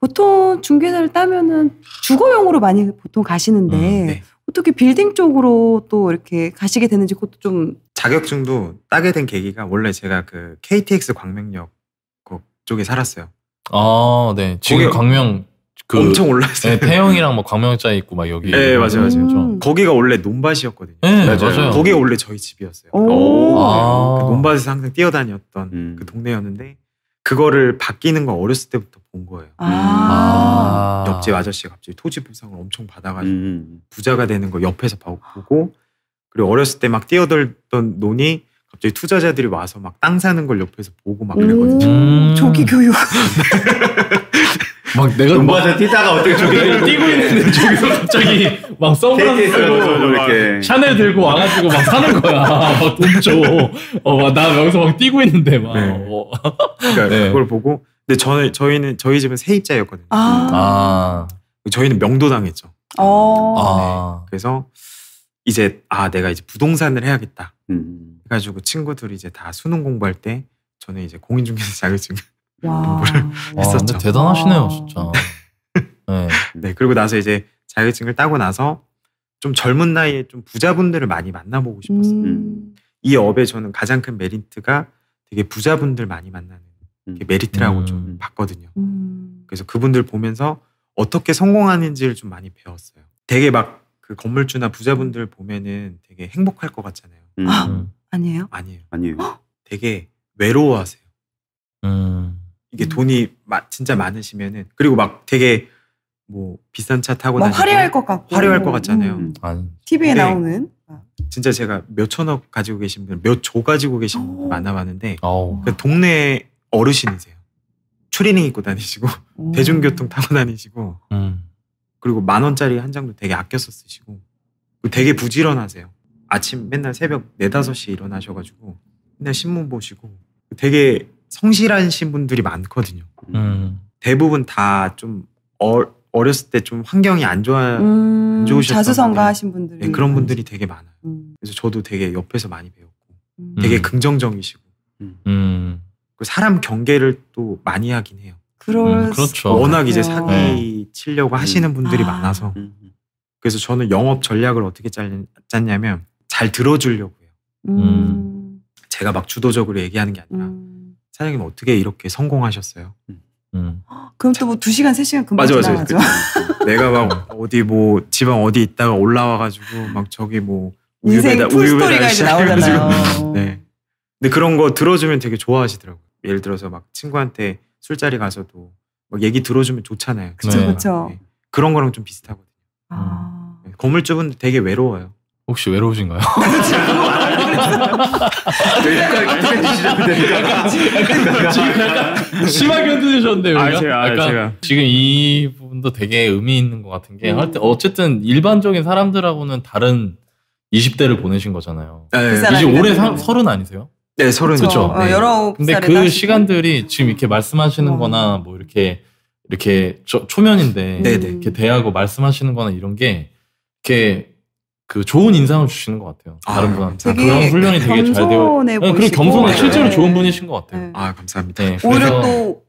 보통 중개사를 따면은 주거용으로 많이 보통 가시는데 음, 네. 어떻게 빌딩 쪽으로 또 이렇게 가시게 되는지 그것도 좀 자격증도 따게 된 계기가 원래 제가 그 KTX 광명역 쪽에 살았어요. 아, 네. 지금 광명 그 엄청 올라어요 네, 태영이랑 뭐 광명자 있고 막 여기. 네, 맞아요, 맞아요. 음. 거기가 원래 논밭이었거든요. 네, 맞아요. 맞아요. 거기가 원래 저희 집이었어요. 오. 오. 네, 그 아. 그 논밭에서 항상 뛰어다녔던 음. 그 동네였는데 그거를 바뀌는 건 어렸을 때부터 본 거예요. 아. 아. 옆집 아저씨가 갑자기 토지 보상을 엄청 받아가지고 음, 음, 음. 부자가 되는 거 옆에서 보고 그리고 어렸을 때 막 뛰어들던 논이 갑자기 투자자들이 와서 막 땅 사는 걸 옆에서 보고 막 그랬거든요. 음. 조기 교육. 막 내가 농구하자 뭐- 뛰다가 어떻게 저기 뛰고 있는데 저기서 갑자기 막 선글라스 이렇게 샤넬 들고 와가지고 막 사는 거야 막 돈줘어막나 여기서 막 뛰고 있는데 막 네. 어. 그러니까 네. 그걸 보고 근데 저는 저희는 저희 집은 세입자였거든요 아. 아. 저희는 명도당했죠 어. 아. 네. 그래서 이제 아 내가 이제 부동산을 해야겠다 음. 그래가지고 친구들이 이제 다 수능 공부할 때 저는 이제 공인중개사 자격증 공부를 와, 했었죠. 대단하시네요, 진짜. 네. 네. 그리고 나서 이제 자격증을 따고 나서 좀 젊은 나이에 좀 부자분들을 많이 만나보고 싶었어요. 음. 음. 이 업에 저는 가장 큰 메리트가 되게 부자분들 많이 만나는 음. 게 메리트라고 음. 좀 봤거든요. 음. 그래서 그분들 보면서 어떻게 성공하는지를 좀 많이 배웠어요. 되게 막 그 건물주나 부자분들 보면은 되게 행복할 것 같잖아요. 음. 아. 아니에요? 아니에요. 아니에요. 되게 외로워하세요. 음. 이게 음. 돈이 마, 진짜 많으시면은 그리고 막 되게 뭐 비싼 차 타고 막 화려할 것 같고 화려할 것 같잖아요. 음. TV에 아, 나오는 아. 진짜 제가 몇 천억 가지고 계신 분, 몇조 가지고 계신 분들 어. 많아 많은데 그 동네 어르신이세요. 추리닝 입고 다니시고 대중교통 타고 다니시고 음. 그리고 만 원짜리 한 장도 되게 아껴서 쓰시고 되게 부지런하세요. 아침 맨날 새벽 4, 5시에 일어나셔가지고 맨날 신문 보시고 되게 성실한신 분들이 많거든요. 음. 대부분 다 좀 어렸을 때 좀 환경이 안 좋아 음, 안 좋으셨던 자수성가하신 분들 네, 그런 분들이 음. 되게 많아요. 음. 그래서 저도 되게 옆에서 많이 배웠고 음. 되게 음. 긍정적이시고 그 사람 경계를 또 많이 하긴 해요. 그렇죠. 워낙 이제 사기 네. 치려고 하시는 분들이 아. 많아서 그래서 저는 영업 전략을 어떻게 짰냐면 잘 들어주려고요. 음. 제가 막 주도적으로 얘기하는 게 아니라 음. 사장님 어떻게 이렇게 성공하셨어요? 음. 음. 그럼 또뭐두 시간 세 시간 금방 맞아, 지나가죠. 맞아. 내가 막 어디 뭐 지방 어디 있다가 올라와가지고 막 저기 뭐 우유 배달 우유 배달 시작해가지 네. 근데 그런 거 들어주면 되게 좋아하시더라고요. 예를 들어서 막 친구한테 술자리 가서도 막 얘기 들어주면 좋잖아요. 그렇죠, 그렇죠. 네. 그런 거랑 좀 비슷하거든요. 아. 건물주분 네. 되게 외로워요. 혹시 외로우신가요? 그러니까 심하게 흔드셨는데 아, 제가, 아, 제가. 지금 이 부분도 되게 의미 있는 것 같은 게 음. 어쨌든 일반적인 사람들하고는 다른 20대를 보내신 거잖아요. 네. 그 이제 올해 사, 서른 아니세요? 네, 서른 그렇죠. 아, 네. 근데 그 시간들이 지금 이렇게 말씀하시는거나 어. 뭐 이렇게 이렇게 초, 초면인데 네네. 네. 이렇게 대하고 말씀하시는거나 이런 게 이렇게 그 좋은 인상을 주시는 것 같아요. 아, 다른 분한테 그런 훈련이 되게 잘 되어. 네, 그런 겸손해 네. 실제로 좋은 분이신 것 같아요. 네. 아 감사합니다. 네, 오히려 또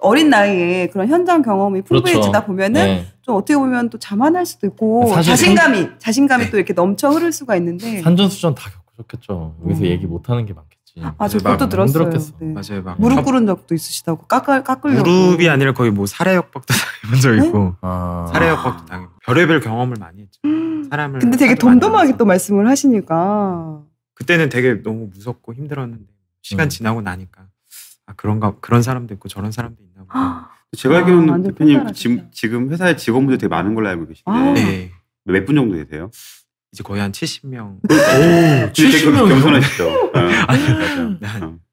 어린 나이에 그런 현장 경험이 그렇죠. 풍부해지다 그렇죠. 보면은 네. 좀 어떻게 보면 또 자만할 수도 있고 자신감이 자신감이 또 이렇게 넘쳐 흐를 수가 있는데 산전수전 다 겪으셨겠죠. 여기서 음. 얘기 못하는 게 많겠죠. 음. 아, 저 그것도 들었어요. 네. 맞아요. 막 무릎 꿇은 적도 있으시다고 깎을 깎으 무릎이 아니라 거의 뭐 살해 협박도 당해본 적 있고 어? 아. 사례협박도 당해. 별의별 경험을 많이 했죠. 음. 사람을. 근데 되게 덤덤하게 또 말씀을 하시니까. 그때는 되게 너무 무섭고 힘들었는데 시간 음. 지나고 나니까 아 그런가 그런 사람도 있고 저런 사람도 있나 보다. 아, 제가 아, 알기로는 대표님 지, 지금 회사에 직원분들 되게 많은 걸로 알고 계신데 아. 네. 몇분 정도 되세요? 이제 거의 한 70명. 오, 70명 겸손하시죠. 네. 네. 네.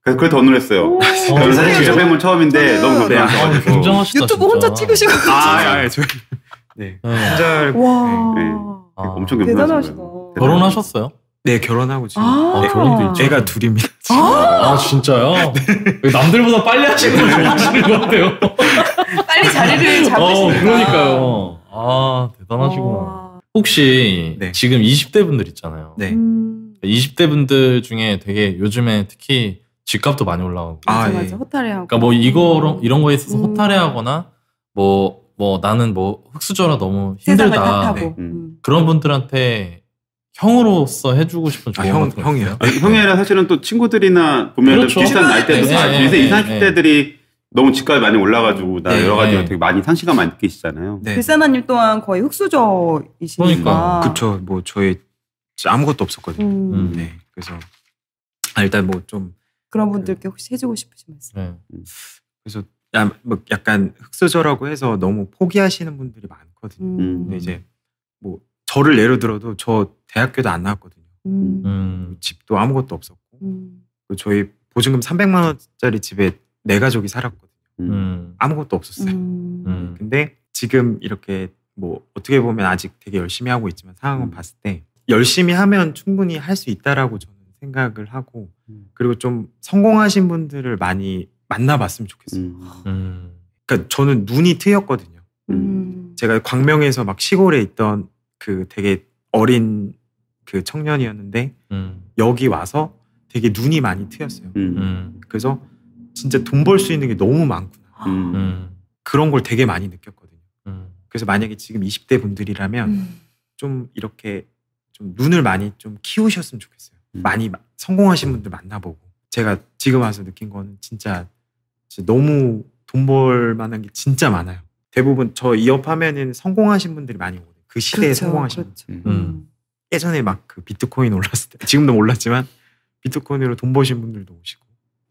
그래서 그걸 더어요 어, 사실 직접 해본 처음인데 너무 감사해가지고. 아, 유튜브 혼자 찍으시고 아, 아, 아, 아, 저 네, 한절 와 네, 아, 엄청 겸손하시다 결혼하셨어요? 네 결혼하고 지금 아, 애- 아, 결혼도 있죠. 애가 둘입니다. 지아 진짜요? 왜 남들보다 빨리 하시는 걸 좋아하시는 것 같아요. 빨리 자리를 잡으시니 어, 그러니까요. 아 대단하시구나. 혹시 네. 지금 20대 분들 있잖아요. 네. 20대 음. 분들 중에 되게 요즘에 특히 집값도 많이 올라가고. 아 맞아. 예. 허탈해하고. 그러니까 뭐 이거 이런 거에 있어서 음. 허탈해하거나 뭐, 뭐 나는 뭐 흙수저라 너무 힘들다. 네. 음. 그런 분들한테 형으로서 해주고 싶은 조언 아, 형, 같은 거 형이요? 아 형이 아니라 사실은 또 친구들이나 보면 그렇죠. 비슷한 나이대에서 네, 20, 30대들이 너무 집값이 많이 올라가지고 나 네. 여러 가지로 네. 되게 많이 상실감 많이 느끼시잖아요. 네. 네. 글쎄나님 또한 거의 흙수저이시니까. 그러니쵸뭐 음. 저희 아무것도 없었거든요. 음. 음. 네. 그래서 아, 일단 뭐 좀 그런 분들께 그 혹시 해주고 싶으신 말씀? 네. 그래서 야, 뭐 약간 흙수저라고 해서 너무 포기하시는 분들이 많거든요. 음. 근데 이제 뭐 저를 예로 들어도 저 대학교도 안 나왔거든요. 음. 뭐 음. 집도 아무것도 없었고 그 저희 보증금 300만 원짜리 집에 내 가족이 살았거든요. 음. 음. 아무것도 없었어요. 음. 음. 네, 근데 지금 이렇게 뭐 어떻게 보면 아직 되게 열심히 하고 있지만 상황은 음. 봤을 때 열심히 하면 충분히 할 수 있다라고 저는 생각을 하고 그리고 좀 성공하신 분들을 많이 만나봤으면 좋겠어요. 그러니까 저는 눈이 트였거든요. 제가 광명에서 막 시골에 있던 그 되게 어린 그 청년이었는데 여기 와서 되게 눈이 많이 트였어요. 그래서 진짜 돈 벌 수 있는 게 너무 많구나. 음. 그런 걸 되게 많이 느꼈거든요. 음. 그래서 만약에 지금 20대 분들이라면 음. 좀 이렇게 좀 눈을 많이 좀 키우셨으면 좋겠어요. 음. 많이 성공하신 분들 만나보고 제가 지금 와서 느낀 거는 진짜, 진짜 너무 돈 벌 만한 게 진짜 많아요. 대부분 저 이업하면은 성공하신 분들이 많이 오거든요. 그 시대에 그렇죠, 성공하신 그렇죠. 분들. 음. 음. 예전에 막 그 비트코인 올랐을 때 지금도 올랐지만 비트코인으로 돈 버신 분들도 오시고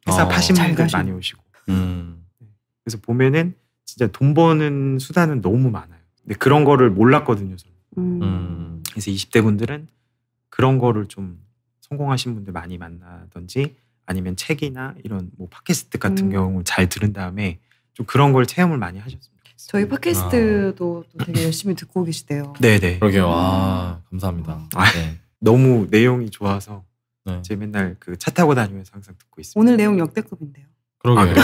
회사 어, 파신 분들 많이 오시고. 음. 네. 그래서 보면은 진짜 돈 버는 수단은 너무 많아요. 근데 그런 거를 몰랐거든요. 저는. 음. 음. 그래서 20대 분들은 그런 거를 좀 성공하신 분들 많이 만나든지 아니면 책이나 이런 뭐 팟캐스트 같은 음. 경우 잘 들은 다음에 좀 그런 걸 체험을 많이 하셨습니다. 저희 팟캐스트도 아. 되게 열심히 듣고 계시대요. 네네. 네. 그러게요. 아, 음. 감사합니다. 아, 네. 너무 내용이 좋아서 네. 제 맨날 그 차 타고 다니면서 항상 듣고 있습니다. 오늘 내용 역대급인데요. 그러게요.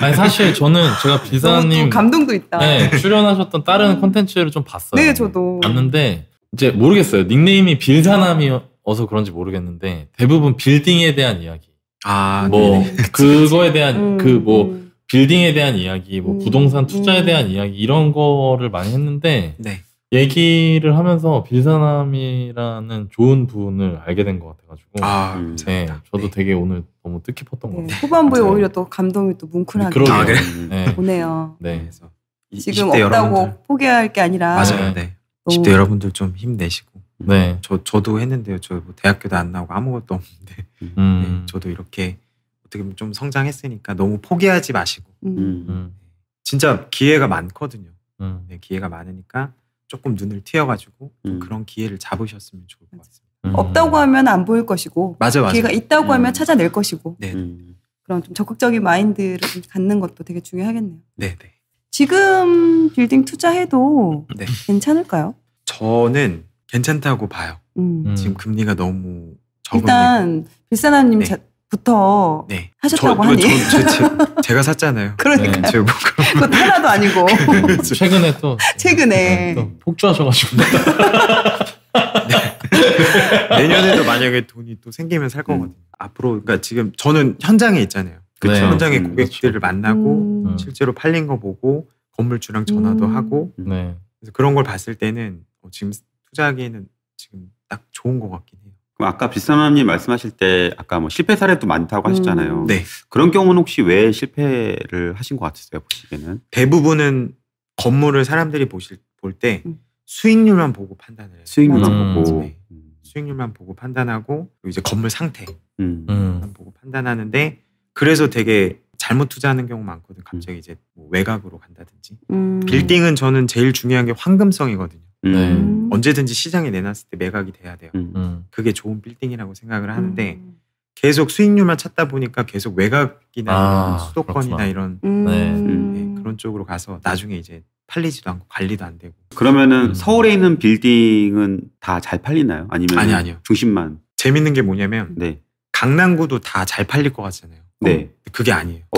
아, 니 사실 저는 제가 비사님 감동도 있다. 네, 출연하셨던 다른 음. 콘텐츠를 좀 봤어요. 네, 저도 봤는데 이제 모르겠어요. 닉네임이 빌사남이어서 그런지 모르겠는데 대부분 빌딩에 대한 이야기. 아, 뭐 네네. 네. 그거에 대한 음, 그뭐 음. 빌딩에 대한 이야기, 뭐 음, 부동산 투자에 음. 대한 이야기 이런 거를 많이 했는데 네. 얘기를 하면서 빌사남이라는 좋은 분을 알게 된 것 같아가지고 아, 음. 네, 저도 네. 되게 오늘 너무 뜻깊었던 것 네. 같아요. 후반부에 네. 오히려 또 감동이 또 뭉클하게 네, 아, 그래. 네. 오네요. 네. 그래서 지금 없다고 여러분들. 포기할 게 아니라 맞아요. 네. 20대 여러분들 좀 힘내시고 네. 저, 저도 했는데요. 저뭐 대학교도 안 나오고 아무것도 없는데 음. 네, 저도 이렇게 어떻게 보면 좀 성장했으니까 너무 포기하지 마시고 음. 음. 진짜 기회가 많거든요. 음. 네, 기회가 많으니까 조금 눈을 튀어가지고 음. 그런 기회를 잡으셨으면 좋을 것 같습니다. 음. 없다고 하면 안 보일 것이고 맞아, 맞아. 기회가 있다고 음. 하면 찾아낼 것이고 네. 음. 그런 좀 적극적인 마인드를 갖는 것도 되게 중요하겠네요. 네, 네. 지금 빌딩 투자해도 네. 괜찮을까요? 저는 괜찮다고 봐요. 음. 지금 금리가 너무 적은 일단 빌사나님 네. 부터 네. 하셨다고 저, 하니 저, 저, 제, 가 샀잖아요. 그러니까 네. 그 하나도 아니고 그 그 최근에 또 최근에 네, 또 폭주하셔가지고 네. 내년에도 만약에 돈이 또 생기면 살 거거든요. 음. 앞으로 그러니까 지금 저는 현장에 있잖아요. 그 네. 현장에 음, 고객들을 그렇죠. 만나고 음. 음. 실제로 팔린 거 보고 건물주랑 전화도 음. 하고 네. 그래서 그런 걸 봤을 때는 어, 지금 투자하기에는 지금 딱 좋은 것 같긴 아까 비쌈맘님 말씀하실 때 아까 뭐 실패 사례도 많다고 음, 하셨잖아요. 네. 그런 경우는 혹시 왜 실패를 하신 것 같으세요 보시기에는? 대부분은 건물을 사람들이 보실 볼때 음. 수익률만 보고 판단을 해요. 수익률만 음. 보고 네. 음. 수익률만 보고 판단하고 이제 건물 상태 음. 보고 판단하는데 그래서 되게 잘못 투자하는 경우 많거든. 요 갑자기 이제 뭐 외곽으로 간다든지 빌딩은 저는 제일 중요한 게 황금성이거든요. 네. 음. 음. 언제든지 시장에 내놨을 때 매각이 돼야 돼요. 음. 그게 좋은 빌딩이라고 생각을 하는데 계속 수익률만 찾다 보니까 계속 외곽이나 아, 수도권이나 그렇구나. 이런 네. 네, 그런 쪽으로 가서 나중에 이제 팔리지도 않고 관리도 안 되고. 그러면은 음. 서울에 있는 빌딩은 다 잘 팔리나요? 아니면 아니 아니요 중심만. 재밌는 게 뭐냐면 네. 강남구도 다 잘 팔릴 것 같잖아요. 네. 어? 그게 아니에요.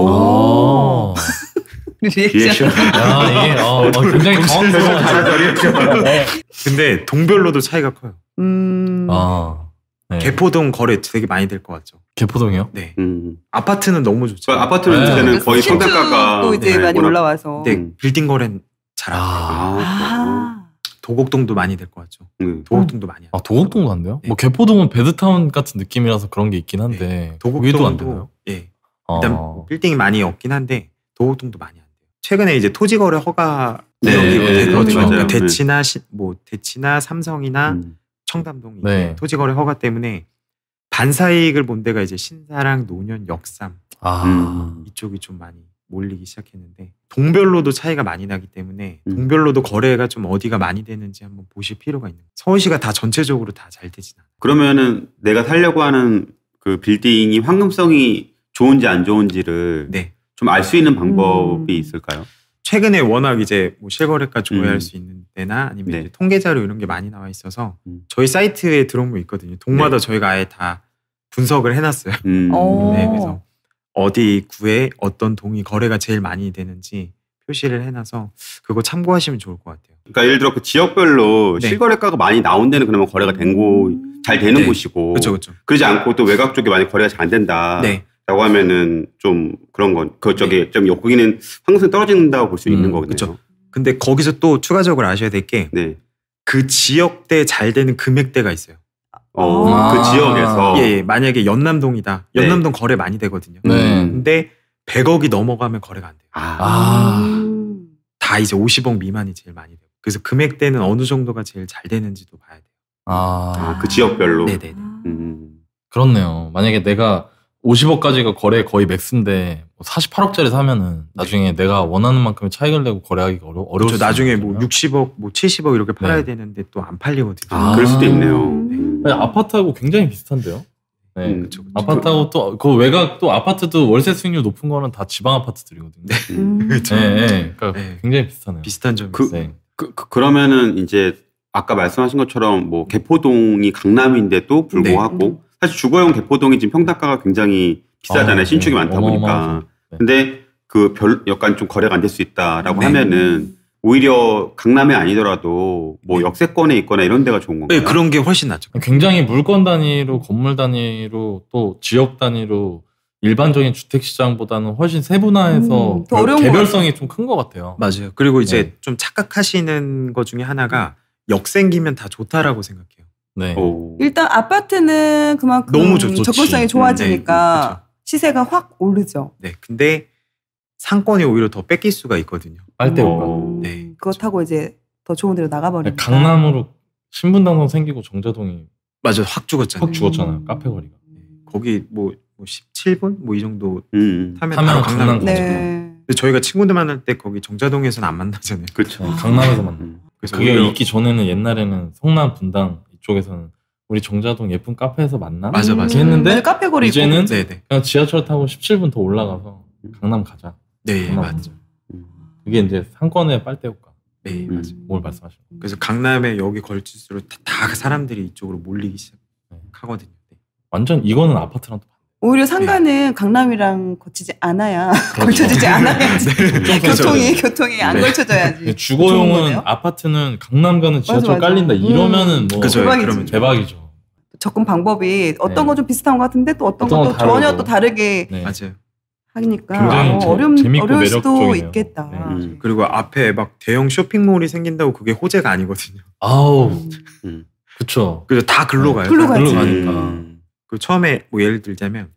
리액션. 네, 아, 이게 어, 어, 어 굉장히 당황스러운 네. 근데 동별로도 차이가 커요. 음. 아. 네. 개포동 거래 되게 많이 될 것 같죠. 개포동이요? 네. 음. 아파트는 너무 좋죠. 그러니까 아파트는 네. 이제는 거의 평당가가 이제 네, 많이 올라와서. 네, 빌딩 거래는 잘 안 돼요. 아. 아, 아. 도곡동도 많이 될 것 같죠. 음. 도곡동도 많이. 아 도곡동도 안 돼요? 네. 뭐 개포동은 베드타운 같은 느낌이라서 그런 게 있긴 한데 네. 도곡동도 안 되나요? 예. 아. 일단 빌딩이 많이 없긴 한데 도곡동도 많이 최근에 이제 토지 거래 허가 네, 내용이 네, 그렇죠. 그러니까 음. 대치나 시, 뭐 대치나 삼성이나 음. 청담동이 네. 토지 거래 허가 때문에 반사이익을 본 데가 이제 신사랑 노년 역삼 아. 음, 이쪽이 좀 많이 몰리기 시작했는데 동별로도 차이가 많이 나기 때문에 음. 동별로도 거래가 좀 어디가 많이 되는지 한번 보실 필요가 있는 서울시가 다 전체적으로 다 잘 되진 않아요. 그러면은 내가 살려고 하는 그 빌딩이 환금성이 좋은지 안 좋은지를 네. 좀알수 있는 음. 방법이 음. 있을까요? 최근에 워낙 이제 뭐 실거래가 조회할 음. 수 있는 데나 아니면 네. 통계 자료 이런 게 많이 나와 있어서 음. 저희 사이트에 들어온 거 있거든요. 동마다 네. 저희가 아예 다 분석을 해놨어요. 음. 어. 네, 그래서 어디 구에 어떤 동이 거래가 제일 많이 되는지 표시를 해놔서 그거 참고하시면 좋을 것 같아요. 그러니까 예를 들어 그 지역별로 네. 실거래가가 많이 나온 데는 그러면 거래가 된 곳, 잘 되는 네. 곳이고 그렇죠, 그렇죠. 그러지 않고 또 외곽 쪽에 많이 거래가 잘 안 된다. 네. 라고 하면은 좀 그런 건, 그 저기 네. 좀 여기는 항상 떨어진다고 볼 수 있는 음, 거거든요. 그렇죠. 근데 거기서 또 추가적으로 아셔야 될 게그 네. 지역대 잘 되는 금액대가 있어요. 어, 아~ 그 지역에서 예, 예, 만약에 연남동이다. 네. 연남동 네. 거래 많이 되거든요. 네. 근데 100억이 넘어가면 거래가 안 돼요. 아. 아~ 다 이제 50억 미만이 제일 많이 돼요. 그래서 금액대는 어느 정도가 제일 잘 되는지도 봐야 돼요. 아, 아그 지역별로. 네네. 네, 음. 그렇네요. 만약에 내가 50억까지가 거래 거의 맥스인데 48억짜리 뭐 사면은 나중에 내가 원하는 만큼의 차익을 내고 거래하기가 어려 어려울 그렇죠. 나중에 있잖아요. 뭐 60억, 뭐 70억 이렇게 팔아야 네. 되는데 또 안 팔리거든요. 아~ 그럴 수도 있네요. 네. 아니, 아파트하고 굉장히 비슷한데요. 네, 음, 그쵸, 그쵸. 아파트하고 또그 외곽 또 아파트도 월세 수익률 높은 거는 다 지방 아파트들이거든요. 네, 그렇죠. 네, 네. 그러니까 네. 굉장히 비슷하네요. 비슷한 점이 그, 있어요. 그, 그, 그러면은 이제 아까 말씀하신 것처럼 뭐 개포동이 강남인데도 불구하고 네. 사실 주거용 개포동이 지금 평당가가 굉장히 비싸잖아요. 아, 신축이 네. 많다 보니까. 네. 근데 그 별 약간 좀 거래가 안 될 수 있다라고 네. 하면은 오히려 강남에 아니더라도 뭐 네. 역세권에 있거나 이런 데가 좋은 건가요? 네, 그런 게 훨씬 낫죠. 굉장히 물건 단위로 건물 단위로 또 지역 단위로 일반적인 주택 시장보다는 훨씬 세분화해서 음, 개별성이 좀 큰 것 같아요. 맞아요. 그리고 이제 네. 좀 착각하시는 것 중에 하나가 역생기면 다 좋다라고 생각해요. 네. 오. 일단 아파트는 그만큼 너무 좋, 접근성이 좋아지니까 음, 네, 그렇죠. 시세가 확 오르죠. 네, 근데 상권이 오히려 더 뺏길 수가 있거든요. 빨대가. 음, 네. 그렇죠. 그렇다고 이제 더 좋은 데로 나가버리니 강남으로 신분당선 생기고 정자동이 맞아 확 죽었잖아요. 확 죽었잖아요. 음. 카페 거리가. 네, 거기 뭐, 17분 뭐 이 정도 음, 음. 타면, 타면 강남 거죠. 네. 근데 저희가 친구들 만날 때 거기 정자동에서는 안 만나잖아요. 그렇죠. 강남에서 만나. 그래서 그게 있기 전에는 옛날에는 성남 분당 쪽에서는 우리 정자동 예쁜 카페에서 만나? 맞아 맞아. 했는데 음, 네, 카페 거리 이제는 네네. 그냥 지하철 타고 17분 더 올라가서 음. 강남 가자. 네 강남 맞아. 가 음. 그게 이제 상권의 빨대 효과. 네 맞아. 오늘 말씀하신. 거. 그래서 강남에 여기 걸칠수록 다, 다 사람들이 이쪽으로 몰리기 시작하거든요. 네. 완전 이거는 아파트랑 또 오히려 상가는 네. 강남이랑 거치지 않아야 그렇죠. 걸쳐지지 네. 않아야지 네. 그렇죠. 교통이 네. 교통이 안 네. 걸쳐져야지. 주거용은 아파트는 강남 가는 지하철 맞아, 맞아. 깔린다 이러면은 음. 뭐 그쵸, 대박이죠. 대박이죠. 접근 방법이 어떤 네. 건좀 비슷한 것 같은데 또 어떤, 어떤 건또 전혀 또 다르게 맞아요. 하니까 어, 어려운 어려울 매력적이네요. 있겠다. 음. 그리고 앞에 막 대형 쇼핑몰이 생긴다고 그게 호재가 아니거든요. 아우, 음. 그렇죠. 그래서 다 글로 가요. 글로 가니까. 음. 그 처음에 뭐 예를 들자면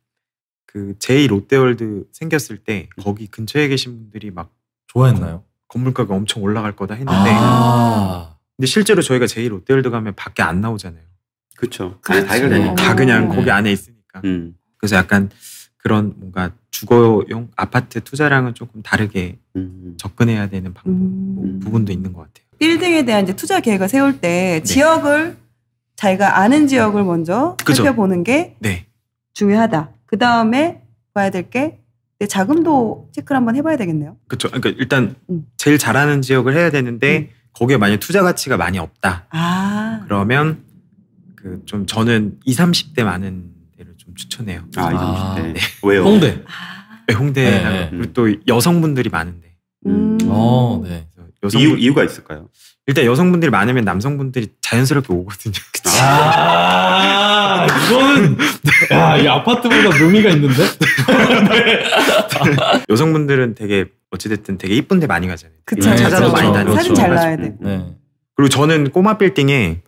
그제이 롯데월드 생겼을 때 음. 거기 근처에 계신 분들이 막 좋아했나요? 건물가가 엄청 올라갈 거다 했는데 아~ 근데 실제로 저희가 제이 롯데월드 가면 밖에 안 나오잖아요. 그렇죠. 다 그냥 다 음. 그냥 거기 안에 있으니까. 음. 그래서 약간 그런 뭔가 주거용 아파트 투자랑은 조금 다르게 음. 접근해야 되는 방법 뭐 음. 부분도 있는 것 같아요. 빌딩에 대한 이제 투자 계획을 세울 때 네. 지역을 자기가 아는 지역을 먼저 그쵸. 살펴보는 게 네. 중요하다. 그 다음에 봐야 될 게 자금도 체크를 한번 해봐야 되겠네요. 그렇죠. 그러니까 일단 음. 제일 잘하는 지역을 해야 되는데 음. 거기에 만약 투자 가치가 많이 없다. 아. 그러면 그 좀 저는 2, 30대 많은 데를 좀 추천해요. 아, 2, 30대. 네. 왜요? 홍대. 아. 네, 홍대. 네. 그리고 네. 또 여성분들이 많은데. 음. 어, 네. 이유, 이유가 있을까요? 일단 여성분들이 많으면 남성분들이 자연스럽게 오거든요. 아, 이거는, 야, 이 아파트보다 묘미가 있는데? 여성분들은 되게, 어찌됐든 되게 이쁜 데 많이 가잖아요. 그쵸. 네, 찾아서 그렇죠. 많이 다니고. 사진 잘 나와야 돼. 네. 그리고 저는 꼬마 빌딩에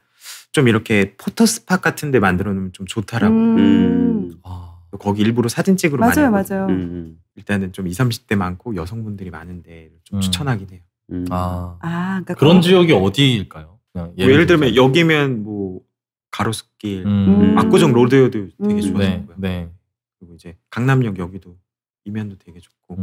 좀 이렇게 포터스팟 같은 데 만들어 놓으면 좀 좋다라고. 음. 음. 아, 거기 일부러 사진 찍으러 맞아요, 많이 맞아요. 음, 음. 일단은 좀 20, 30대 많고 여성분들이 많은데 좀 음. 추천하긴 해요. 음. 아, 아 그러니까 그런 그 지역이 어디일까요? 그냥 예를, 뭐 예를 들면 여기면 뭐 가로수길, 음. 음. 압구정 로데오도 되게 음. 좋아요. 네, 네. 그리고 이제 강남역 여기도 이면도 되게 좋고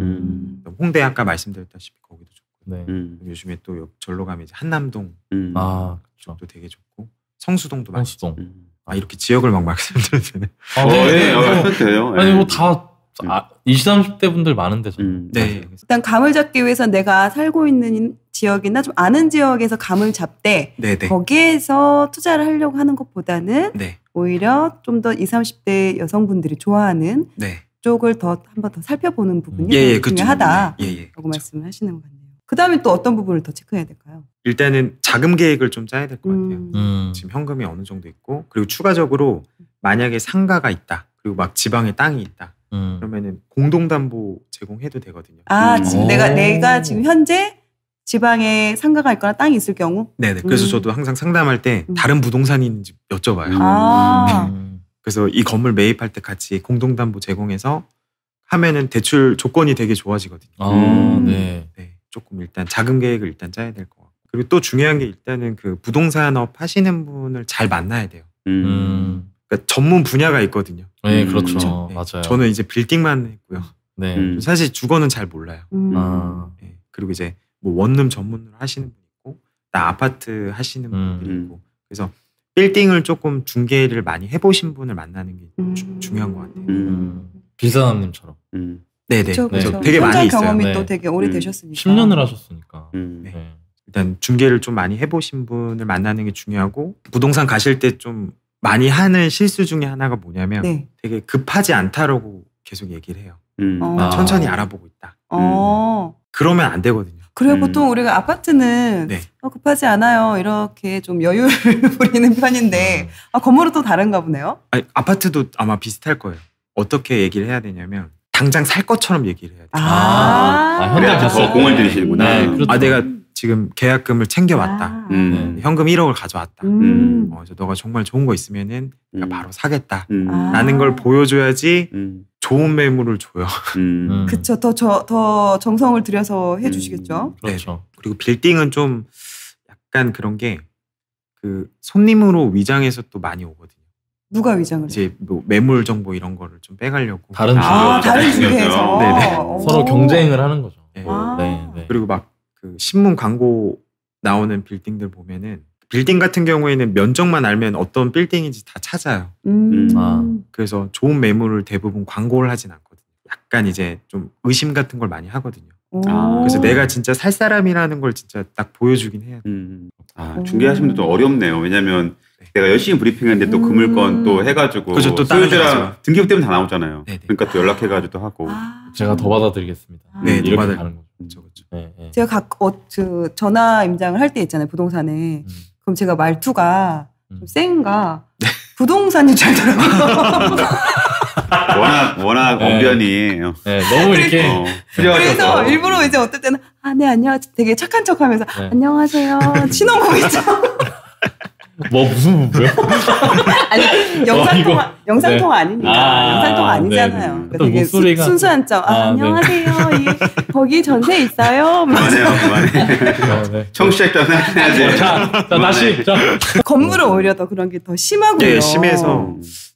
홍대 아까 말씀드렸다시피 거기도 좋고 네. 요즘에 또 절로 가면 이제 한남동 아, 그렇죠. 도 그렇죠. 되게 좋고 성수동도 맛있죠. 성수동. 아 이렇게 지역을 막 말씀드려도 되네. 아, 네, 어, 네, 네. 네. 아니 뭐다 예. 아, 20, 30대 분들 많은데 저 음, 네. 일단 감을 잡기 위해서 내가 살고 있는 지역이나 좀 아는 지역에서 감을 잡되 네네. 네. 거기에서 투자를 하려고 하는 것보다는 네. 오히려 좀 더 20, 30대 여성분들이 좋아하는 네. 쪽을 더 한번 더 살펴보는 부분이 음. 예, 예, 중요하다라고 네. 예, 예, 말씀을 하시는 것 같네요. 그다음에 또 어떤 부분을 더 체크해야 될까요? 일단은 자금 계획을 좀 짜야 될 것 같아요. 음. 음. 지금 현금이 어느 정도 있고 그리고 추가적으로 만약에 상가가 있다 그리고 막 지방에 땅이 있다 음. 그러면은 공동담보 제공해도 되거든요. 아 지금 음. 내가 내가 지금 현재 지방에 상가가 있거나 땅이 있을 경우. 네네. 그래서 음. 저도 항상 상담할 때 음. 다른 부동산이 있는지 여쭤봐요. 아. 네. 그래서 이 건물 매입할 때 같이 공동담보 제공해서 하면은 대출 조건이 되게 좋아지거든요. 아, 네. 네. 조금 일단 자금 계획을 일단 짜야 될 것 같고. 그리고 또 중요한 게 일단은 그 부동산업 하시는 분을 잘 만나야 돼요. 음. 그러니까 전문 분야가 있거든요. 네, 음, 그렇죠. 그렇죠. 네. 맞아요. 저는 이제 빌딩만 했고요. 네. 음. 사실 주거는 잘 몰라요. 음. 네. 아. 네. 그리고 이제 뭐 원룸 전문으로 하시는 분 있고, 나 아파트 하시는 분들 음. 있고, 음. 그래서 빌딩을 조금 중개를 많이 해보신 분을 만나는 게 음. 주, 중요한 것 같아요. 빌사남님처럼. 네네. 네. 그쵸, 그쵸. 네. 되게 많이 있어요. 경험이 네. 또 되게 오래 되셨으니까. 10년을 하셨으니까. 네. 네. 일단 중개를 좀 많이 해보신 분을 만나는 게 중요하고 부동산 가실 때좀 많이 하는 실수 중에 하나가 뭐냐면 네. 되게 급하지 않다라고 계속 얘기를 해요. 음. 어. 천천히 알아보고 있다. 어. 그러면 안 되거든요. 그리고 음. 보통 우리가 아파트는 네. 어, 급하지 않아요 이렇게 좀 여유를 부리는 편인데 음. 아, 건물은 또 다른가 보네요. 아니, 아파트도 아마 비슷할 거예요. 어떻게 얘기를 해야 되냐면 당장 살 것처럼 얘기를 해야 돼요. 아, 아, 아 현장 가서 네. 공을 들이시는구나. 네, 그렇죠. 아 내가 지금 계약금을 챙겨왔다. 아. 음. 네, 현금 1억을 가져왔다. 음. 어, 음. 너가 정말 좋은 거 있으면은 음. 바로 사겠다. 음. 라는 아. 걸 보여줘야지 음. 좋은 매물을 줘요. 그쵸. 더, 저, 더 정성을 들여서 해주시겠죠. 네. 그렇죠. 네. 그리고 빌딩은 좀 약간 그런 게 그 손님으로 위장해서 또 많이 오거든요. 누가 위장을 이제 뭐 매물 정보 이런 거를 좀 빼가려고 다른 중개업 아, 다른 중에서 네, 네. 어. 서로 경쟁을 하는 거죠. 네. 아. 네, 네. 그리고 막그 신문 광고 나오는 빌딩들 보면은 빌딩 같은 경우에는 면적만 알면 어떤 빌딩인지 다 찾아요. 음. 아. 그래서 좋은 매물을 대부분 광고를 하진 않거든요. 약간 이제 좀 의심 같은 걸 많이 하거든요. 오. 아. 그래서 내가 진짜 살 사람이라는 걸 진짜 딱 보여주긴 해야 돼. 음. 음. 아중계하시는 것도 어렵네요. 왜냐하면 네. 제가 열심히 브리핑했는데 또 금물건 음. 또 해가지고 그렇죠, 또 소유자랑 등기부 때문에 다 나오잖아요. 네네. 네. 그러니까 또 연락해가지고 또 하고 아. 제가 더 받아드리겠습니다. 아. 네, 이렇게 받아. 가는 거죠. 그렇죠, 그렇죠. 네, 네. 제가 각 어, 그 전화 임장을 할 때 있잖아요 부동산에 음. 그럼 제가 말투가 음. 좀 센가 부동산인 줄 알더라고요. 워낙 워낙 네. 언변이 네. 네, 너무 어, 이렇게 그래서 일부러 이제 어떨 때는 아네 안녕하세요 되게 착한 척하면서 네. 안녕하세요 신혼부부이죠. 뭐 무슨 부부요? 아니 영상통화 어, 영상통화 네. 아니니까 아, 영상통화 네, 아니잖아요. 네, 그러니까 되게 수, 순수한 점. 아, 아, 안녕하세요. 네. 이, 거기 전세 있어요. 맞아요, 어, 청취자 입장에서 해야지. 자, 자 다시. 자. 건물을 오히려 더 그런 게 더 심하고요. 네, 심해서.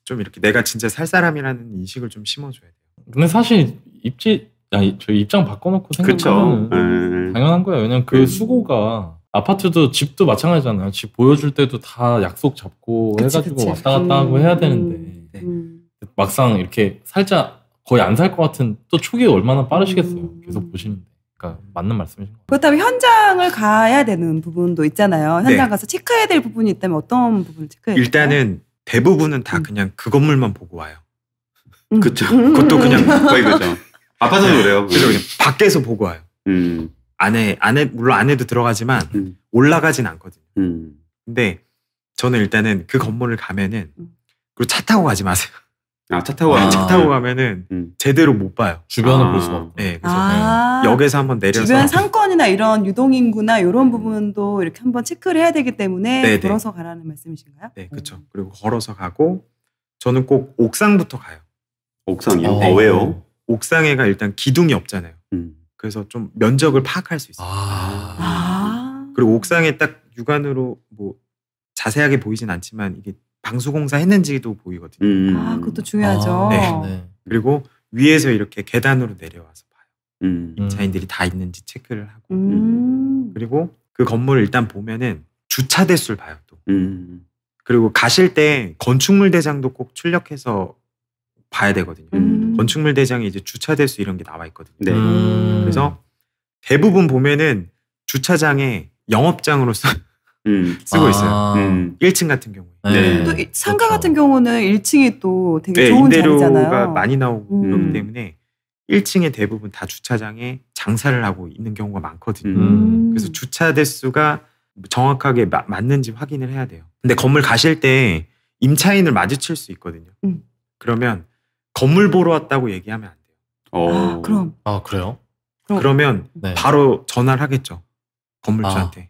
좀 이렇게 내가 진짜 살 사람이라는 인식을 좀 심어줘야 돼요. 근데 사실 입지 아니 저 입장 바꿔놓고 생각하면 음. 네. 당연한 거예요. 왜냐면 그 음. 수고가 아파트도 집도 마찬가지잖아요. 집 보여줄 때도 다 약속 잡고 그치, 해가지고 그치. 왔다 갔다 하고 해야 음. 되는데 음. 막상 이렇게 살짝 거의 안 살 것 같은 또 초기 에 얼마나 빠르시겠어요. 음. 계속 보시는데. 그러니까 맞는 말씀이신 것 같아요. 그렇다면 현장을 가야 되는 부분도 있잖아요. 현장 네. 가서 체크해야 될 부분이 있다면 어떤 부분을 체크해야 일단은 될요 대부분은 다 음. 그냥 그 건물만 보고 와요. 음. 그쵸. 음. 그것도 그냥 거의 그죠. 아파트 그래요. 네. 그래 밖에서 보고 와요. 음. 안에 안에 물론 안에도 들어가지만 음. 올라가진 않거든요. 음. 근데 저는 일단은 그 건물을 가면은 그리고 차 타고 가지 마세요. 아, 차 타고 아. 차 타고 가면은 음. 제대로 못 봐요. 주변을 아. 볼 수가 없고. 네, 그래서 아. 역에서 한번 내려서 주변 상권이나 이런 유동인구나 이런 부분도 이렇게 한번 체크를 해야 되기 때문에 네네. 걸어서 네. 가라는 말씀이신가요? 네, 그렇죠. 음. 그리고 걸어서 가고 저는 꼭 옥상부터 가요. 옥상이요? 어, 왜요? 네. 옥상에가 일단 기둥이 없잖아요. 음. 그래서 좀 면적을 파악할 수 있어요. 아. 아. 그리고 옥상에 딱 육안으로 뭐 자세하게 보이진 않지만 이게 방수공사 했는지도 보이거든요. 음. 아, 아 그것도 중요하죠. 아, 네. 네. 그리고 위에서 이렇게 계단으로 내려와서 봐요. 음. 임차인들이 음. 다 있는지 체크를 하고 음. 음. 그리고 그 건물을 일단 보면은 주차 대수를 봐요 또. 음. 그리고 가실 때 건축물 대장도 꼭 출력해서 봐야 되거든요. 건축물 대장에 이제 주차 대수 이런 게 나와 있거든요. 네. 그래서 대부분 보면은 주차장에 영업장으로서 음, 쓰고 아. 있어요. 음. 1층 같은 경우에. 네. 네. 또 그렇죠. 상가 그렇 같은 경우는 1층이 또 되게 네, 좋은 임대료가 자리잖아요. 많이 나오기 음. 때문에 1층에 대부분 다 주차장에 장사를 하고 있는 경우가 많거든요. 음. 그래서 주차 대수가 정확하게 마, 맞는지 확인을 해야 돼요. 근데 건물 가실 때 임차인을 마주칠 수 있거든요. 음. 그러면 건물 보러 왔다고 얘기하면 안 돼요. 어. 아, 그럼. 아, 그래요? 그러면 네. 바로 전화를 하겠죠. 건물주한테. 아.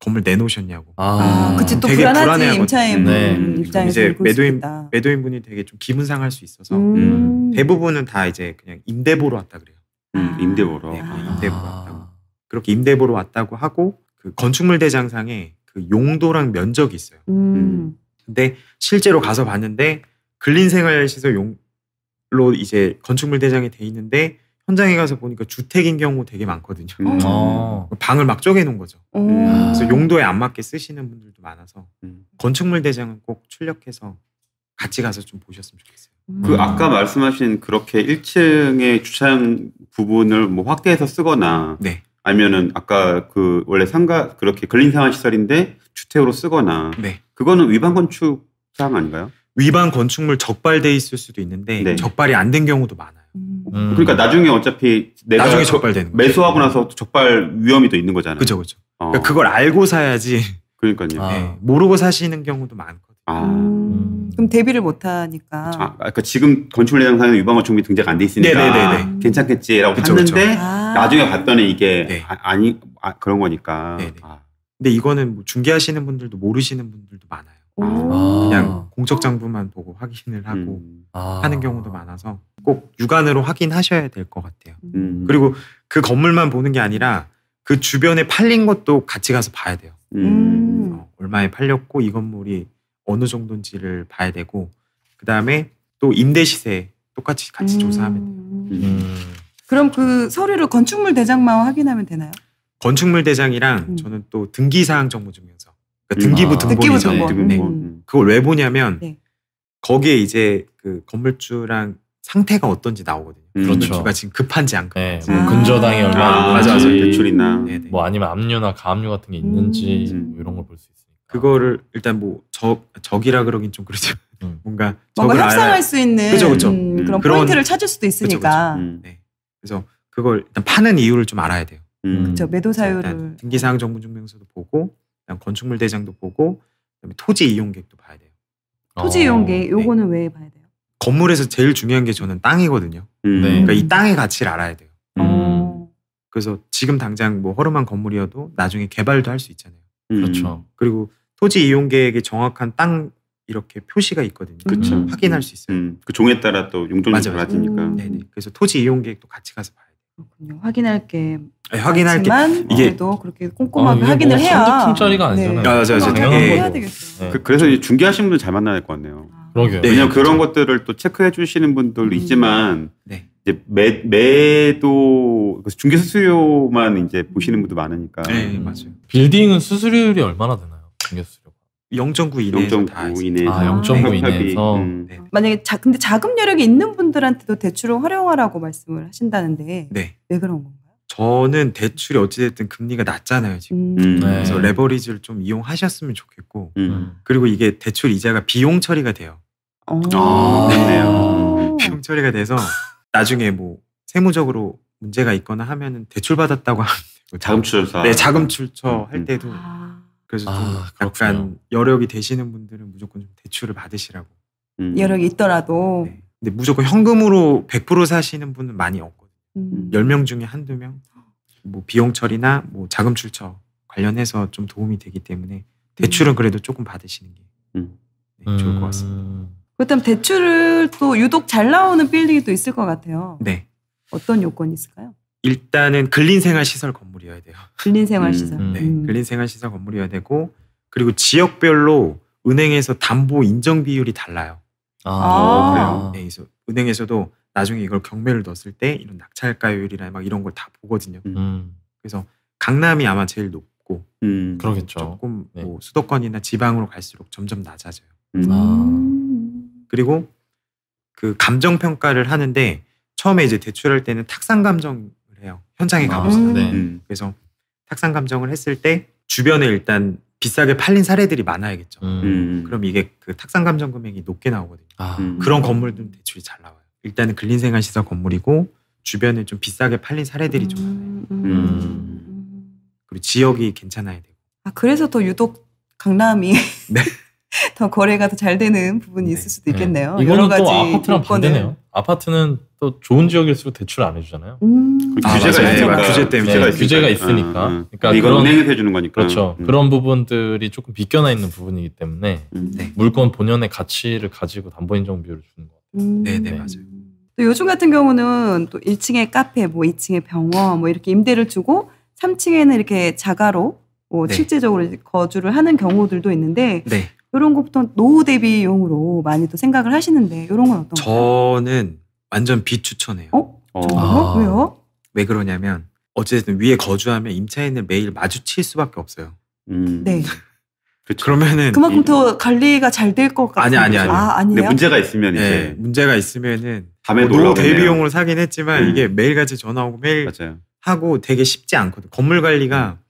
건물 내놓으셨냐고. 아, 아 그치 또 불안하지 임차인 네. 입장에서 이제 매도인 매도인 분이 되게 좀 기분 상할 수 있어서 음. 음. 대부분은 다 이제 그냥 임대보러 왔다 그래요. 아. 음, 임대보러. 네, 임대보러 아. 왔다고. 그렇게 임대보러 왔다고 하고 그 건축물 대장상에 그 용도랑 면적이 있어요. 음. 근데 실제로 가서 봤는데 근린생활시설 용로 이제 건축물 대장이 돼 있는데 현장에 가서 보니까 주택인 경우 되게 많거든요. 음. 아. 방을 막 쪼개놓은 거죠. 음. 그래서 용도에 안 맞게 쓰시는 분들도 많아서 음. 건축물 대장은 꼭 출력해서 같이 가서 좀 보셨으면 좋겠어요. 음. 그 아까 말씀하신 그렇게 1층의 주차장 부분을 뭐 확대해서 쓰거나 네. 아니면은 아까 그 원래 상가 그렇게 근린상활 시설인데 주택으로 쓰거나 네. 그거는 위반 건축 사항 아닌가요? 위반 건축물 적발돼 있을 수도 있는데 네. 적발이 안 된 경우도 많아요. 음. 음. 그러니까 나중에 어차피 내가 나중에 적발되는 매수하고 거 네. 나서 적발 위험이 또 있는 거잖아요. 그죠, 그죠. 어. 그러니까 그걸 알고 사야지. 그러니까요. 네. 아. 네. 모르고 사시는 경우도 많거든요. 아. 음. 그럼 대비를 못 하니까. 아, 그러니까 지금 건축물대장 사 유방 건축이 등재가 안 돼 있으니까 네네네네. 네, 괜찮겠지라고 그쵸, 는데 아. 나중에 봤더니 이게 네. 아, 니 아, 그런 거니까. 아. 근데 이거는 뭐 중개하시는 분들도 모르시는 분들도 많아요. 그냥 공적 장부만 보고 확인을 하고 음. 하는 경우도 많아서 꼭 육안으로 확인하셔야 될 것 같아요. 음. 음. 그리고 그 건물만 보는 게 아니라 그 주변에 팔린 것도 같이 가서 봐야 돼요. 음. 음. 어, 얼마에 팔렸고 이 건물이 어느 정도인지를 봐야 되고 그 다음에 또 임대 시세 똑같이 같이 음. 조사하면 돼요. 음. 그럼 그 서류를 건축물 대장만 확인하면 되나요? 건축물 대장이랑 저는 또 등기 사항 정보 증명서, 그러니까 등기부 아. 등본이죠. 등기부 등본. 네. 그걸 왜 보냐면 네. 거기에 이제 그 건물주랑 상태가 어떤지 나오거든요. 음. 그렇죠. 가 지금 급한지 안 네, 급한지. 뭐 아, 네, 뭐 근저당이 얼마나 아, 맞아, 대출이나 네네. 뭐 아니면 압류나 가압류 같은 게 있는지 음. 뭐 이런 걸 볼 수 있으니까. 그거를 일단 뭐 적, 적이라 그러긴 좀 그렇죠. 음. 뭔가 뭔가 협상할 알아... 수 있는 그쵸, 그쵸. 음, 음, 그런, 그런 포인트를 찾을 수도 있으니까. 그쵸, 그쵸. 음. 네. 네. 그래서 그걸 일단 파는 이유를 좀 알아야 돼요. 그렇죠. 매도 사유를 등기사항 정보증명서도 보고, 건축물 대장도 보고, 그다음에 토지 이용 계도 봐야 돼요. 토지 어. 이용 계 네. 요거는 네. 왜 봐야 돼요? 건물에서 제일 중요한 게 저는 땅이거든요. 음. 네. 그러니까 이 땅의 가치를 알아야 돼요. 음. 어. 그래서 지금 당장 뭐 허름한 건물이어도 나중에 개발도 할 수 있잖아요. 음. 그렇죠. 그리고 토지 이용 계획에 정확한 땅 이렇게 표시가 있거든요. 그렇죠. 확인할 수 있어요. 그 종에 따라 또 용돈이 달라지니까. 네네. 그래서 토지 이용 계획도 같이 가서 봐요. 야돼 그렇군요. 확인할 게 네, 확인할 게 이게 또 그렇게 꼼꼼하게 아, 확인을 뭐 해야. 한두 푼짜리가 아니잖아요. 네. 아, 맞아요. 맞아요. 네. 네. 해야 되겠어요. 그, 래서 네. 중개하시는 분들 잘 만나야 될 것 같네요. 아. 그러게요. 네, 왜냐면 네. 그런 것들을 또 체크해 주시는 분들도 음. 있지만 네. 이제 매, 매도 그 중개 수수료만 이제 보시는 분도 많으니까. 네, 네 맞아요. 빌딩은 수수료율이 얼마나 되나요? 중개 수수료. 0.9 이내에서 0.9 이내에서 아, 0.9 이내에서 음. 네. 만약에 자, 근데 자금 여력이 있는 분들한테도 대출을 활용하라고 말씀을 하신다는데 네. 왜 그런 건가요? 저는 대출이 어찌됐든 금리가 낮잖아요 지금. 음. 음. 네. 그래서 레버리지를 좀 이용하셨으면 좋겠고 음. 그리고 이게 대출 이자가 비용 처리가 돼요. 어. 아~ 네. 비용 처리가 돼서 나중에 뭐 세무적으로 문제가 있거나 하면은 대출 받았다고 하면 자금 출처. 네, 자금 출처 음, 음. 할 때도 아. 그래서 아, 좀 약간 여력이 되시는 분들은 무조건 좀 대출을 받으시라고. 음. 여력이 있더라도. 네. 근데 무조건 현금으로 100% 사시는 분은 많이 없고. 음. 10명 중에 한두 명. 뭐 비용 처리나 뭐 자금 출처 관련해서 좀 도움이 되기 때문에 대출은 음. 그래도 조금 받으시는 게 음. 네, 좋을 것 같습니다. 음. 그렇다면 대출을 또 유독 잘 나오는 빌딩도 있을 것 같아요. 네. 어떤 요건이 있을까요? 일단은 근린생활시설 건물이어야 돼요. 근린생활시설. 음. 음, 네, 근린생활시설 건물이어야 되고 그리고 지역별로 은행에서 담보 인정 비율이 달라요. 아, 아~ 그래요. 네, 그래서 은행에서도 나중에 이걸 경매를 넣었을 때 이런 낙찰가율이나 막 이런 걸 다 보거든요. 음. 그래서 강남이 아마 제일 높고 음. 그러겠죠. 조금 네. 뭐 수도권이나 지방으로 갈수록 점점 낮아져요. 음. 아. 그리고 그 감정 평가를 하는데 처음에 이제 대출할 때는 탁상 감정을 해요. 현장에 가보세요. 아, 네. 음. 그래서 탁상 감정을 했을 때 주변에 일단 비싸게 팔린 사례들이 많아야겠죠. 음. 음. 그럼 이게 그 탁상 감정 금액이 높게 나오거든요. 아. 그런 건물들은 대출이 잘 나와요. 일단은 근린생활 시설 건물이고 주변에 좀 비싸게 팔린 사례들이 좀 음, 많아요. 음. 음. 그리고 지역이 괜찮아야 되고. 아 그래서 더 유독 강남이 네. 더 거래가 더 잘 되는 부분이 네. 있을 수도 있겠네요. 네. 이거는 또 아파트랑 반대네요. 아파트는 또 좋은 지역일수록 대출 안 해주잖아요. 음. 그 아, 규제가 있으니까 그러니까 규제 때문에 규제가, 규제가 음, 있으니까. 아, 아. 그러니까 이건 은행에서 해주는 거니까. 그렇죠. 음. 그런 부분들이 조금 비껴나 있는 부분이기 때문에 음. 네. 물건 본연의 가치를 가지고 담보인정 비율을 주는 거. 같아요. 네, 네 맞아요. 또 요즘 같은 경우는 또 1층에 카페, 뭐 2층에 병원, 뭐 이렇게 임대를 주고 3층에는 이렇게 자가로 뭐 네. 실제적으로 거주를 하는 경우들도 있는데 네. 이런 것부터 노후 대비용으로 많이 또 생각을 하시는데 이런 건 어떤가요? 저는 완전 비추천해요. 어? 어. 정말 아. 왜요? 왜 그러냐면 어쨌든 위에 거주하면 임차인을 매일 마주칠 수밖에 없어요. 음. 네. 그렇죠. 그러면은 그만큼 더 관리가 잘 될 것 같아요. 아니 아니 아니. 아, 아니에요? 근데 문제가 있으면 네, 이제 문제가 있으면은 밤에 뭐 놀러 대비용으로 사긴 했지만 음. 이게 매일같이 전화 하고 매일 맞아요. 하고 되게 쉽지 않거든요. 건물 관리가 음.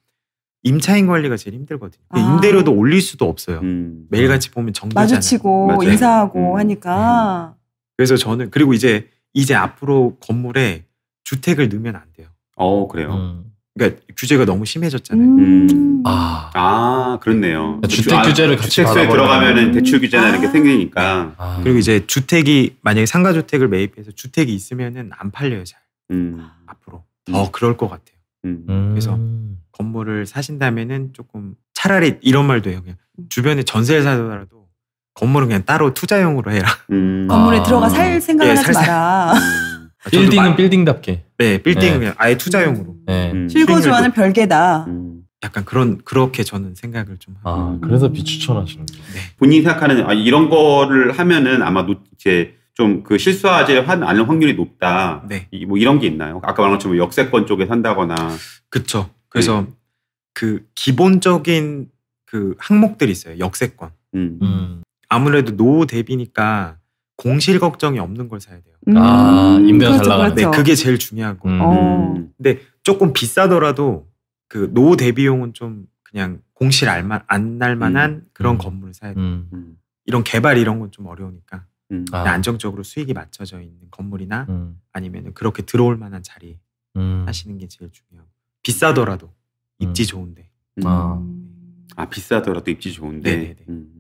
임차인 관리가 제일 힘들거든요. 아. 임대료도 올릴 수도 없어요. 음. 매일같이 보면 정리잖 마주치고 맞아요. 인사하고 음. 하니까. 음. 그래서 저는 그리고 이제 이제 앞으로 건물에 주택을 넣으면 안 돼요. 어 그래요. 음. 그러니까 규제가 너무 심해졌잖아요. 음. 음. 아. 아, 그렇네요. 음. 주택 규제를 같이 주택수들어가면 대출 규제라는 아. 게 생기니까. 아. 그리고 이제 주택이 만약에 상가 주택을 매입해서 주택이 있으면은 안 팔려요 잘. 음. 앞으로 더 음. 그럴 것 같아요. 음. 그래서 건물을 사신다면은 조금 차라리 이런 말도 해요. 그냥 주변에 전세를 사더라도 건물은 그냥 따로 투자용으로 해라. 건물에 아. 들어가 살 생각을 예, 하지 살 마라. 아, 빌딩은 많 빌딩답게. 네, 빌딩은 네. 아예 투자용으로. 네. 음. 음. 실거주하는 별개다. 음. 약간 그런 그렇게 저는 생각을 좀 아, 하고. 아, 그래서 비추천하시는 거 네. 본인이 생각하는 아, 이런 거를 하면은 아마 노, 이제 좀 그 실수하지 않을 확률이 높다. 네. 이, 뭐 이런 게 있나요? 아까 말한 것처럼 역세권 쪽에 산다거나. 그렇죠. 그래서 네. 그 기본적인 그 항목들이 있어요. 역세권. 음. 음. 아무래도 노후 대비니까 공실 걱정이 없는 걸 사야 돼요. 음. 아 임대가 그렇죠, 잘 나가네. 그렇죠. 네, 그게 제일 중요한 거. 음. 어. 근데 조금 비싸더라도 그 노후 대비용은 좀 그냥 공실 알만 안 날만한 음. 그런 음. 건물을 사야 돼요. 음. 음. 이런 개발 이런 건 좀 어려우니까 음. 아. 안정적으로 수익이 맞춰져 있는 건물이나 아니면 그렇게 들어올 만한 자리 하시는 게 제일 중요하고 비싸더라도 입지 좋은데. 아. 아. 비싸더라도 입지 좋은데. 네네네.